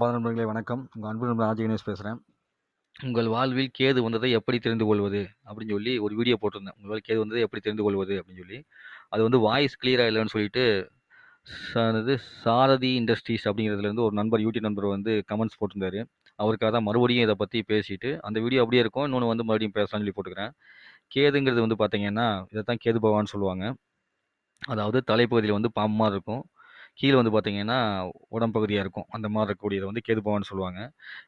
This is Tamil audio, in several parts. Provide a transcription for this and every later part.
பாத நண்பர்களே வணக்கம் உங்கள் அன்பு நண்பர் ராஜகணேஷ் பேசுகிறேன் உங்கள் வாழ்வில் கேது வந்ததை எப்படி தெரிந்து கொள்வது அப்படின்னு சொல்லி ஒரு வீடியோ போட்டிருந்தேன் உங்கள் கேது வந்ததை எப்படி தெரிந்து கொள்வது அப்படின்னு சொல்லி அது வந்து வாய்ஸ் கிளியராக இல்லைன்னு சொல்லிட்டு சாரதி இண்டஸ்ட்ரீஸ் அப்படிங்கிறதுலேருந்து ஒரு நண்பர் யூடியூப் நண்பர் வந்து கமெண்ட்ஸ் போட்டிருந்தாரு அவருக்காக தான் மறுபடியும் இதை பற்றி பேசிட்டு அந்த வீடியோ அப்படியே இருக்கும் இன்னொன்று வந்து மறுபடியும் பேசலான்னு சொல்லி போட்டுக்கிறேன் கேதுங்கிறது வந்து பார்த்தீங்கன்னா இதை தான் கேது பவான்னு சொல்லுவாங்க அதாவது தலைப்பகுதியில் வந்து பாம்பமாக இருக்கும் கீழே வந்து பார்த்தீங்கன்னா உடம்பகுதியாக இருக்கும் அந்த மாதிரி இருக்கக்கூடியதை வந்து கேது பவான்னு சொல்லுவாங்க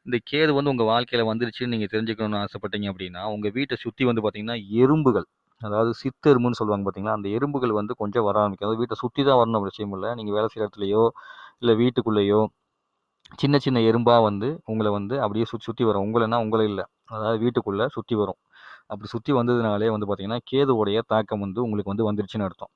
இந்த கேது வந்து உங்கள் வாழ்க்கையில் வந்துருச்சுன்னு நீங்கள் தெரிஞ்சுக்கணும்னு ஆசைப்பட்டீங்க அப்படின்னா உங்கள் வீட்டை சுற்றி வந்து பார்த்தீங்கன்னா எறும்புகள் அதாவது சித்தெரும்புன்னு சொல்லுவாங்க பார்த்தீங்களா அந்த எறும்புகள் வந்து கொஞ்சம் வர ஆரம்பிக்கும் அதாவது வீட்டை சுற்றி தான் வரணும் அவசியம் இல்லை நீங்கள் வேலை செய்கிற இடத்துலையோ இல்லை வீட்டுக்குள்ளேயோ சின்ன சின்ன எறும்பாக வந்து உங்களை வந்து அப்படியே சுற்றி சுற்றி வரும் உங்களைன்னா உங்களை இல்லை அதாவது வீட்டுக்குள்ளே சுற்றி வரும் அப்படி சுற்றி வந்ததுனாலே வந்து பார்த்தீங்கன்னா கேதுவுடைய தாக்கம் வந்து உங்களுக்கு வந்து வந்துருச்சுன்னு அர்த்தம்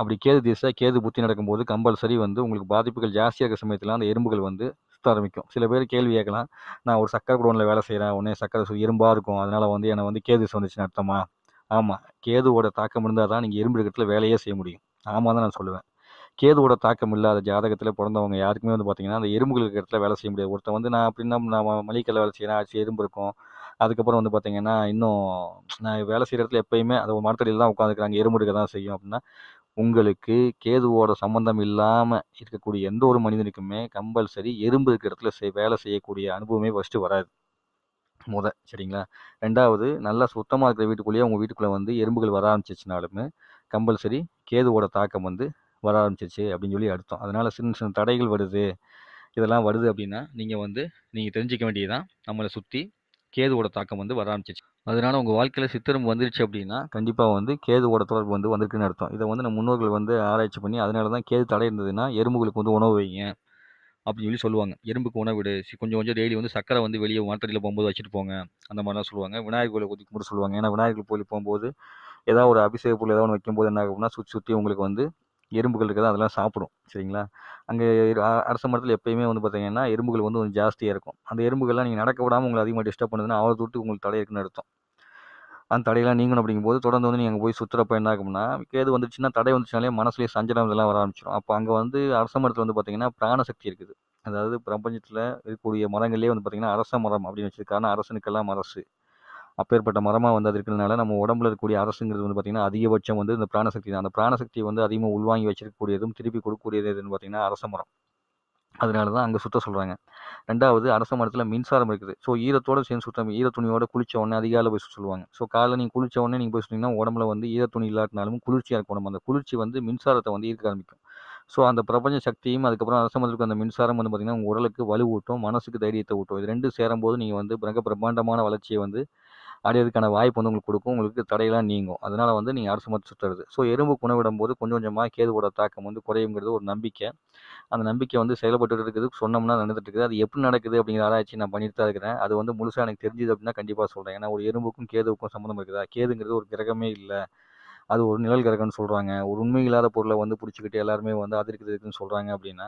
அப்படி கேது திசை கேது புத்தி நடக்கும்போது கம்பல்சரி வந்து உங்களுக்கு பாதிப்புகள் ஜாஸ்தியாக இருக்கிற சமயத்தில் அந்த எறும்புகள் வந்து சுத்த ஆரம்பிக்கும் சில பேர் கேள்வி கேட்கலாம் நான் ஒரு சக்கரை குடோனில் வேலை செய்கிறேன் உடனே சக்கரை எறும்பாக இருக்கும் அதனால் வந்து என்னை வந்து கேது திசை வந்துச்சுன்னு அர்த்தமா ஆமாம் கேதுவோட தாக்கம் இருந்தால் தான் நீங்கள் எறும்பு இருக்கிறதுல வேலையே செய்ய முடியும் ஆமாம் தான் நான் சொல்லுவேன் கேதுவோட தாக்கம் இல்லாத ஜாதகத்தில் பிறந்தவங்க யாருக்குமே வந்து பார்த்தீங்கன்னா அந்த எறும்புகளுக்கு இடத்துல வேலை செய்ய முடியாது ஒருத்தர் வந்து நான் அப்படின்னா நான் மளிகையில் வேலை செய்கிறேன் ஆச்சு எறும்பு இருக்கும் அதுக்கப்புறம் வந்து பார்த்தீங்கன்னா இன்னும் நான் வேலை செய்கிற இடத்துல எப்பயுமே அது மரத்தடியில் தான் உட்காந்துக்கிறாங்க எறும்பு இருக்க தான் செய்யும் அப்படின்னா உங்களுக்கு கேதுவோட சம்மந்தம் இல்லாமல் இருக்கக்கூடிய எந்த ஒரு மனிதனுக்குமே கம்பல்சரி எறும்பு இருக்கிற இடத்துல செய் வேலை செய்யக்கூடிய அனுபவமே ஃபஸ்ட்டு வராது முத சரிங்களா ரெண்டாவது நல்லா சுத்தமாக இருக்கிற வீட்டுக்குள்ளேயே உங்கள் வீட்டுக்குள்ளே வந்து எறும்புகள் வர ஆரம்பிச்சிச்சுனாலுமே கம்பல்சரி கேதுவோட தாக்கம் வந்து வர ஆரம்பிச்சிச்சு அப்படின்னு சொல்லி அடுத்தோம் அதனால் சின்ன சின்ன தடைகள் வருது இதெல்லாம் வருது அப்படின்னா நீங்கள் வந்து நீங்கள் தெரிஞ்சிக்க வேண்டியதுதான் நம்மளை சுற்றி கேதுவோட தாக்கம் வந்து வர ஆரம்பிச்சிச்சு அதனால உங்கள் வாழ்க்கையில் சித்திரம் வந்துருச்சு அப்படின்னா கண்டிப்பாக வந்து கேதுவோட தொடர்பு வந்து வந்திருக்குன்னு அர்த்தம் இதை வந்து நம்ம முன்னோர்கள் வந்து ஆராய்ச்சி பண்ணி அதனால தான் கேது தடை இருந்ததுன்னா எறும்புகளுக்கு வந்து உணவு வைங்க அப்படின்னு சொல்லி சொல்லுவாங்க எறும்புக்கு உணவு விடு கொஞ்சம் கொஞ்சம் டெய்லி வந்து சக்கரை வந்து வெளியே வாட்டரில் போகும்போது வச்சுட்டு போங்க அந்த மாதிரிலாம் சொல்லுவாங்க விநாயகர் கோயிலை குதிக்க போது சொல்லுவாங்க ஏன்னா விநாயகர் கோயிலுக்கு போகும்போது ஏதாவது ஒரு அபிஷேக பொருள் ஏதாவது ஒன்று வைக்கும்போது என்ன ஆகும்னா சுற்றி சுற்றி உங்களுக்கு வந்து எறும்புகள் இருக்குது அதெல்லாம் சாப்பிடும் சரிங்களா அங்கே அரச மரத்தில் எப்போயுமே வந்து பார்த்தீங்கன்னா எறும்புகள் வந்து கொஞ்சம் ஜாஸ்தியாக இருக்கும் அந்த எறும்புகள்லாம் நீங்கள் நடக்க விடாமல் உங்களை அதிகமாக டிஸ்டர்ப் பண்ணுதுன்னா அவ்வளோ தொட்டு உங்களுக்கு தடை இருக்குன்னு அர்த்தம் அந்த தடையெல்லாம் நீங்கணும் அப்படிங்கும்போது தொடர்ந்து வந்து நீங்கள் அங்கே போய் சுற்றுறப்ப என்ன ஆகும்னா கேது வந்துச்சுன்னா தடை வந்துச்சுனாலே மனசுலேயே சஞ்சலம் இதெல்லாம் வர ஆரம்பிச்சிடும் அப்போ அங்கே வந்து அரச மரத்தில் வந்து பார்த்திங்கன்னா பிராணசக்தி இருக்குது அதாவது பிரபஞ்சத்தில் இருக்கக்கூடிய மரங்கள்லேயே வந்து பார்த்திங்கன்னா அரச மரம் அப்படின்னு வச்சுருக்காங்க அரசனுக்கெல்லாம் அரசு அப்பேற்பட்ட மரமாக வந்து அது இருக்கிறதுனால நம்ம உடம்புல இருக்கக்கூடிய அரசுங்கிறது வந்து பார்த்திங்கன்னா அதிகபட்சம் வந்து இந்த பிராணசக்தி தான் அந்த பிராணசக்தியை வந்து அதிகமாக உள்வாங்கி வச்சிருக்கக்கூடியதும் திருப்பி கொடுக்கக்கூடியது எதுன்னு பார்த்திங்கன்னா அரச மரம் அதனால தான் அங்கே சுத்த சொல்கிறாங்க ரெண்டாவது அரச மரத்தில் மின்சாரம் இருக்குது ஸோ ஈரத்தோடு சேர்ந்து சுத்தம் ஈரத்துணியோட குளிச்ச உடனே அதிகாலை போய் சொல்லுவாங்க ஸோ காலையில் நீங்கள் குளிச்ச உடனே நீங்கள் போய் சொன்னீங்கன்னா உடம்புல வந்து ஈரத்துணி இல்லாட்டினாலும் குளிர்ச்சியாக இருக்கும் உடம்பு அந்த குளிர்ச்சி வந்து மின்சாரத்தை வந்து ஈர்க்க ஆரம்பிக்கும் ஸோ அந்த பிரபஞ்ச சக்தியும் அதுக்கப்புறம் அரசமரத்துக்கு அந்த மின்சாரம் வந்து பார்த்திங்கன்னா உங்கள் உடலுக்கு வலுவூட்டும் மனசுக்கு தைரியத்தை ஊட்டும் இது ரெண்டு சேரும்போது நீங்கள் வந்து பிரக பிரம்மாண்டமான வளர்ச்சியை வந்து ஆடியதுக்கான வாய்ப்பு வந்து உங்களுக்கு கொடுக்கும் உங்களுக்கு தடையெல்லாம் நீங்கும் அதனால் வந்து நீங்கள் அரசு மருந்து சுற்றுறது ஸோ எறும்பு குணவிடும் போது கொஞ்சம் கொஞ்சமாக கேதுவோட தாக்கம் வந்து குறையுங்கிறது ஒரு நம்பிக்கை அந்த நம்பிக்கை வந்து செயல்பட்டு இருக்குது சொன்னோம்னா நடந்துட்டு இருக்குது அது எப்படி நடக்குது அப்படிங்கிற ஆராய்ச்சி நான் பண்ணிட்டு தான் இருக்கிறேன் அது வந்து முழுசாக எனக்கு தெரிஞ்சுது அப்படின்னா கண்டிப்பாக சொல்கிறேன் ஏன்னா ஒரு எறும்புக்கும் கேதுவுக்கும் சம்மந்தம் இருக்குதா கேதுங்கிறது ஒரு கிரகமே இல்லை அது ஒரு நிழல் கிரகம்னு சொல்கிறாங்க ஒரு உண்மை இல்லாத பொருளை வந்து பிடிச்சிக்கிட்டு எல்லாருமே வந்து அது இருக்குது இருக்குன்னு சொல்கிறாங்க அப்படின்னா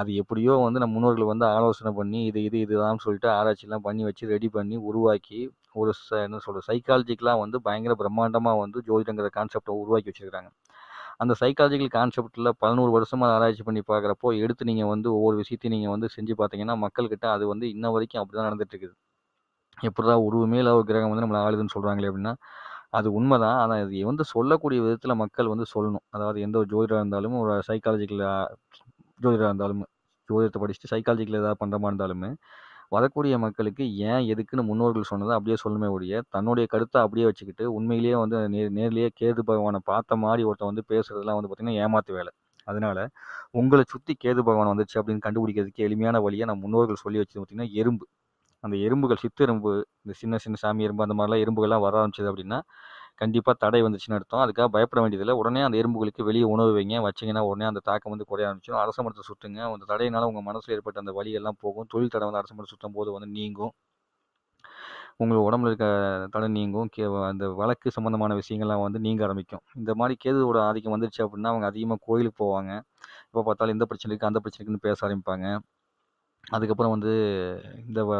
அது எப்படியோ வந்து நம்ம முன்னோர்கள் வந்து ஆலோசனை பண்ணி இது இது இதுதான் சொல்லிட்டு ஆராய்ச்சிலாம் பண்ணி வச்சு ரெடி பண்ணி உருவாக்கி ஒரு ச என்ன சொல்கிறது சைக்காலஜிக்கெலாம் வந்து பயங்கர பிரம்மாண்டமாக வந்து ஜோதிடங்கிற கான்செப்டை உருவாக்கி வச்சுருக்காங்க அந்த சைக்காலஜிக்கல் கான்செப்டில் பதினோரு வருஷமாக ஆராய்ச்சி பண்ணி பார்க்குறப்போ எடுத்து நீங்கள் வந்து ஒவ்வொரு விஷயத்தையும் நீங்கள் வந்து செஞ்சு பார்த்தீங்கன்னா மக்கள்கிட்ட அது வந்து இன்ன வரைக்கும் அப்படி தான் நடந்துகிட்ருக்குது எப்படிதான் உருவமே இல்லாத ஒரு கிரகம் வந்து நம்மளை ஆளுதுன்னு சொல்கிறாங்களே அப்படின்னா அது உண்மைதான் ஆனால் அது வந்து சொல்லக்கூடிய விதத்தில் மக்கள் வந்து சொல்லணும் அதாவது எந்த ஒரு ஜோதிடராக இருந்தாலும் ஒரு சைக்காலஜிக்கல் ஜோதிடராக இருந்தாலும் ஜோதிடத்தை படிச்சுட்டு சைக்காலஜிக்கல் ஏதாவது பண்ணுறமா இருந்தாலுமே வரக்கூடிய மக்களுக்கு ஏன் எதுக்குன்னு முன்னோர்கள் சொன்னதை அப்படியே சொல்லணுமே ஒழிய தன்னுடைய கருத்தை அப்படியே வச்சுக்கிட்டு உண்மையிலேயே வந்து நேர் நேர்லேயே கேது பகவானை பார்த்த மாதிரி ஒருத்தன் வந்து பேசுறதுலாம் வந்து பார்த்திங்கன்னா ஏமாத்து வேலை அதனால உங்களை சுற்றி கேது பகவான் வந்துச்சு அப்படின்னு கண்டுபிடிக்கிறதுக்கு எளிமையான வழியாக நம்ம முன்னோர்கள் சொல்லி வச்சது பார்த்திங்கன்னா எறும்பு அந்த எறும்புகள் சித்து எறும்பு இந்த சின்ன சின்ன சாமி எறும்பு அந்த மாதிரிலாம் எறும்புகள்லாம் வர ஆரம்பிச்சது அப்படின்னா கண்டிப்பாக தடை வந்துச்சுன்னு அர்த்தம் அதுக்காக பயப்பட வேண்டியதில்லை உடனே அந்த எறும்புகளுக்கு வெளியே உணவு வைங்க வச்சிங்கன்னா உடனே அந்த தாக்கம் வந்து குறைய ஆரம்பிச்சிடும் அரச மரத்தை சுட்டுங்க அந்த தடையினால் உங்கள் மனசில் ஏற்பட்ட அந்த வழியெல்லாம் போகும் தொழில் தடை வந்து அரச மரத்தை சுட்டும் போது வந்து நீங்கும் உங்கள் உடம்புல இருக்க தடை நீங்கும் கே அந்த வழக்கு சம்மந்தமான விஷயங்கள்லாம் வந்து நீங்க ஆரம்பிக்கும் இந்த மாதிரி கேதுவோட ஆதிக்கம் வந்துருச்சு அப்படின்னா அவங்க அதிகமாக கோயிலுக்கு போவாங்க இப்போ பார்த்தாலும் இந்த பிரச்சனைக்கு அந்த பிரச்சனைக்குன்னு பேச ஆரம்பிப்பாங்க அதுக்கப்புறம் வந்து இந்த வ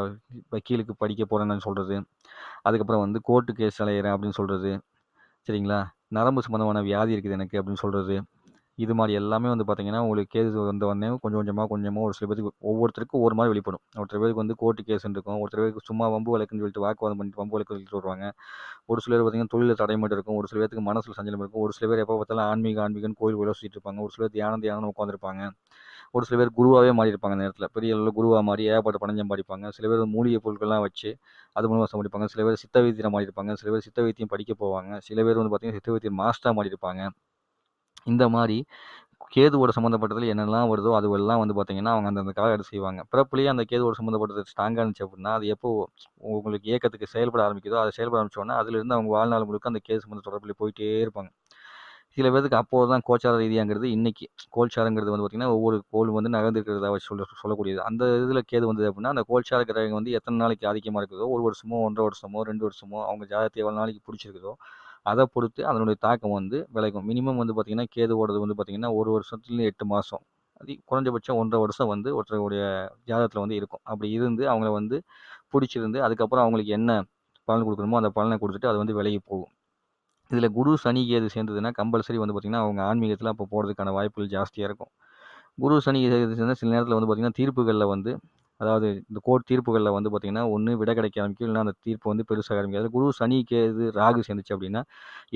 வக்கீலுக்கு படிக்க போகிறேன்னு சொல்கிறது அதுக்கப்புறம் வந்து கோர்ட்டு கேஸ் அலையிறேன் அப்படின்னு சொல்கிறது சரிங்களா நரம்பு சம்மந்தமான வியாதி இருக்குது எனக்கு அப்படின்னு சொல்கிறது இது மாதிரி எல்லாமே வந்து பார்த்திங்கன்னா உங்களுக்கு கேஸ் வந்த உடனே கொஞ்சம் கொஞ்சமாக கொஞ்சமாக ஒரு சில பேருக்கு ஒவ்வொருத்தருக்கும் ஒரு மாதிரி வெளிப்படும் ஒருத்தர் பேருக்கு வந்து கோர்ட்டு கேஸ் இருக்கும் ஒருத்தர் பேருக்கு சும்மா வம்பு வழக்குன்னு சொல்லிட்டு வாக்குவாதம் பண்ணிட்டு வம்பு வழக்கு சொல்லிட்டு வருவாங்க ஒரு சில பேர் பார்த்திங்கன்னா தொழிலில் தடைமட்டும் இருக்கும் ஒரு சில பேருக்கு மனசில் சஞ்சலம் இருக்கும் ஒரு சில பேர் எப்போ பார்த்தாலும் ஆன்மீக ஆன்மீகன்னு கோயில் கோயிலாக சுற்றிட்டு இருப்பாங்க ஒரு சில பேர் தியானம் தியானம் உட்காந்துருப்பாங்க ஒரு சில பேர் குருவாகவே இருப்பாங்க அந்த நேரத்தில் பெரிய அளவில் குருவாக மாறி ஏகப்பட்ட பணஞ்சம் பாடிப்பாங்க சில பேர் மூலிகை பொருட்கள்லாம் வச்சு அது மூலமாக சம்பாதிப்பாங்க சில பேர் சித்த வைத்தியம் இருப்பாங்க சில பேர் சித்த வைத்தியம் படிக்க போவாங்க சில பேர் வந்து பார்த்திங்கன்னா சித்த வைத்தியம் மாஸ்டராக இருப்பாங்க இந்த மாதிரி கேதுவோட சம்மந்தப்பட்டதில் என்னெல்லாம் வருதோ அது எல்லாம் வந்து பார்த்தீங்கன்னா அவங்க அந்த அந்த காலகட்டம் செய்வாங்க பிறப்புலேயே அந்த கேதுவோட சம்மந்தப்பட்டது ஸ்ட்ராங்காக இருந்துச்சு அப்படின்னா அது எப்போ உங்களுக்கு இயக்கத்துக்கு செயல்பட ஆரம்பிக்குதோ அதை செயல்பட ஆரம்பிச்சோன்னா அதுலேருந்து அவங்க வாழ்நாள் முழுக்க அந்த கேது சம்மந்த தொடர்பில் போயிட்டே இருப்பாங்க சில பேருக்கு அப்போது தான் கோச்சார ரீதியாங்கிறது இன்றைக்கி கோல்சாரங்கிறது வந்து பார்த்திங்கன்னா ஒவ்வொரு கோல் வந்து நகர்ந்துருக்கிறதா சொல்ல சொல்லக்கூடியது அந்த இதில் கேது வந்தது அப்படின்னா அந்த கோல்சார கிரகம் வந்து எத்தனை நாளைக்கு ஆதிக்கமாக இருக்குதோ ஒரு வருஷமோ ஒன்றரை வருஷமோ ரெண்டு வருஷமோ அவங்க ஜாதகத்தை எவ்வளோ நாளைக்கு பிடிச்சிருக்குதோ அதை பொறுத்து அதனுடைய தாக்கம் வந்து விளைக்கும் மினிமம் வந்து பார்த்திங்கன்னா கேது ஓடுறது வந்து பார்த்திங்கன்னா ஒரு வருஷத்துலேருந்து எட்டு மாதம் அது குறைஞ்சபட்சம் ஒன்றரை வருஷம் வந்து ஒருத்தருடைய ஜாதகத்தில் வந்து இருக்கும் அப்படி இருந்து அவங்கள வந்து பிடிச்சிருந்து அதுக்கப்புறம் அவங்களுக்கு என்ன பலன் கொடுக்கணுமோ அந்த பலனை கொடுத்துட்டு அது வந்து விலகி போகும் இதில் குரு சனி கேது சேர்ந்ததுன்னா கம்பல்சரி வந்து பார்த்திங்கன்னா அவங்க ஆன்மீகத்தில் அப்போ போகிறதுக்கான வாய்ப்புகள் ஜாஸ்தியாக இருக்கும் குரு சனி கேது சேர்ந்தால் சில நேரத்தில் வந்து பார்த்திங்கன்னா தீர்ப்புகளில் வந்து அதாவது இந்த கோர்ட் தீர்ப்புகளில் வந்து பார்த்திங்கன்னா ஒன்று விட கிடைக்க ஆரம்பிக்கும் இல்லைனா அந்த தீர்ப்பு வந்து பெருசாக ஆரம்பிக்காது குரு சனி கேது ராகு சேர்ந்துச்சு அப்படின்னா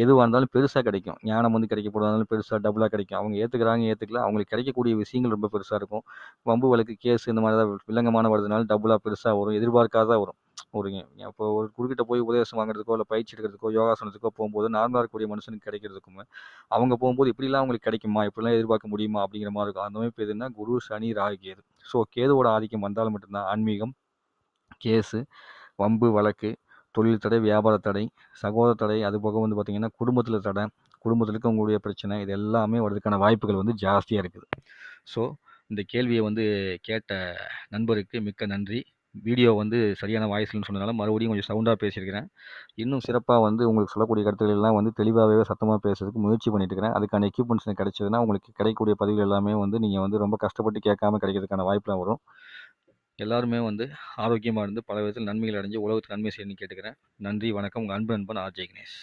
எதுவாக இருந்தாலும் பெருசாக கிடைக்கும் ஞானம் வந்து கிடைக்க போகிறதாலும் பெருசாக டபுளாக கிடைக்கும் அவங்க ஏற்றுக்கிறாங்க ஏற்றுக்கல அவங்களுக்கு கிடைக்கக்கூடிய விஷயங்கள் ரொம்ப பெருசாக இருக்கும் வம்பு வழக்கு கேஸ் இந்த மாதிரி தான் வில்லங்கமான வருதுனால டபுளாக பெருசாக வரும் எதிர்பார்க்காத வரும் ஒரு இப்போ ஒரு குருக்கிட்ட போய் உபதேசம் வாங்குறதுக்கோ இல்லை பயிற்சி எடுக்கிறதுக்கோ யோகாசனத்துக்கோ போகும்போது நார்மலாக இருக்கக்கூடிய மனுஷனுக்கு கிடைக்கிறதுக்குமே அவங்க போகும்போது இப்படிலாம் அவங்களுக்கு கிடைக்குமா இப்படிலாம் எதிர்பார்க்க முடியுமா அப்படிங்கிற மாதிரி இருக்கும் அந்த மாதிரி இப்போ எதுனா குரு சனி ராகு கேது ஸோ கேதுவோட ஆதிக்கம் வந்தாலும் மட்டும்தான் ஆன்மீகம் கேஸு வம்பு வழக்கு தொழில் தடை வியாபார தடை சகோதர தடை அது போக வந்து பார்த்திங்கன்னா குடும்பத்தில் தடை குடும்பத்தில் இருக்கவங்களுடைய பிரச்சனை இது எல்லாமே வரதுக்கான வாய்ப்புகள் வந்து ஜாஸ்தியாக இருக்குது ஸோ இந்த கேள்வியை வந்து கேட்ட நண்பருக்கு மிக்க நன்றி வீடியோ வந்து சரியான வாய்ஸ்லன்னு சொன்னதால மறுபடியும் கொஞ்சம் சவுண்டாக பேசியிருக்கிறேன் இன்னும் சிறப்பாக வந்து உங்களுக்கு சொல்லக்கூடிய கருத்துக்கள் எல்லாம் வந்து தெளிவாகவே சத்தமாக பேசுறதுக்கு முயற்சி பண்ணிட்டு அதுக்கான எக்யூப்மெண்ட்ஸ் எனக்கு கிடைச்சதுன்னா உங்களுக்கு கிடைக்கக்கூடிய பதிவுகள் எல்லாமே வந்து நீங்கள் வந்து ரொம்ப கஷ்டப்பட்டு கேட்காம கிடைக்கிறதுக்கான வாய்ப்பெலாம் வரும் எல்லாருமே வந்து ஆரோக்கியமாக இருந்து பல விதத்தில் நன்மைகள் அடைஞ்சு உலகத்துக்கு நன்மை செய்யணும்னு கேட்டுக்கிறேன் நன்றி வணக்கம் உங்கள் அன்பு நண்பன் ஆர்ஜே கணேஷ்